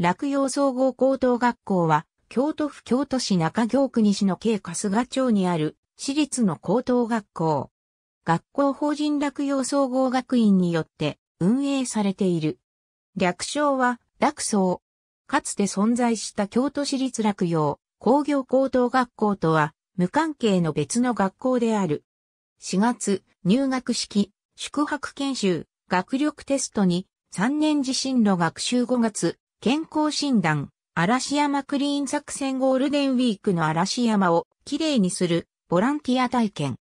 落葉総合高等学校は、京都府京都市中京区西の京春日町にある私立の高等学校。学校法人落葉総合学院によって運営されている。略称は落総。かつて存在した京都市立落葉工業高等学校とは無関係の別の学校である。4月、入学式、宿泊研修、学力テストに3年自身の学習5月、健康診断、嵐山クリーン作戦ゴールデンウィークの嵐山をきれいにするボランティア体験。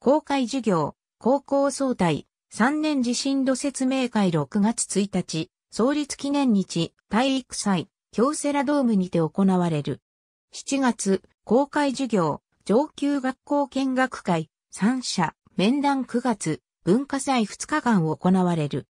公開授業、高校総体、3年地震度説明会6月1日、創立記念日、体育祭、京セラドームにて行われる。7月、公開授業、上級学校見学会、3社、面談9月、文化祭2日間行われる。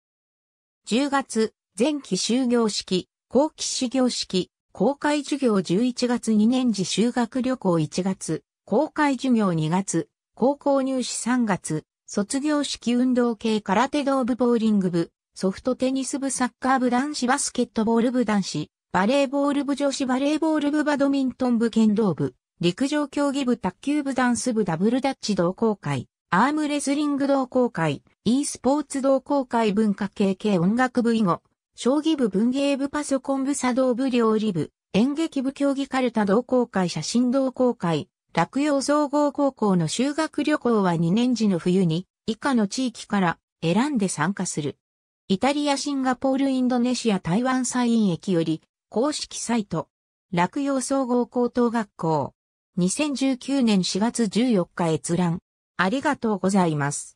10月、前期終業式、後期始業式、公開授業11月2年次修学旅行1月、公開授業2月、高校入試3月、卒業式運動系空手道部ボーリング部、ソフトテニス部サッカー部男子バスケットボール部男子、バレーボール部女子バレーボール部バドミントン部剣道部、陸上競技部卓球部ダンス部ダブルダッチ同好会、アームレスリング同好会、e スポーツ同好会文化系系音楽部以後、将棋部文芸部パソコン部作動部料理部、演劇部競技カルタ同好会写真同好会、落葉総合高校の修学旅行は2年時の冬に、以下の地域から選んで参加する。イタリア、シンガポール、インドネシア、台湾サイン駅より、公式サイト、落葉総合高等学校、2019年4月14日閲覧。ありがとうございます。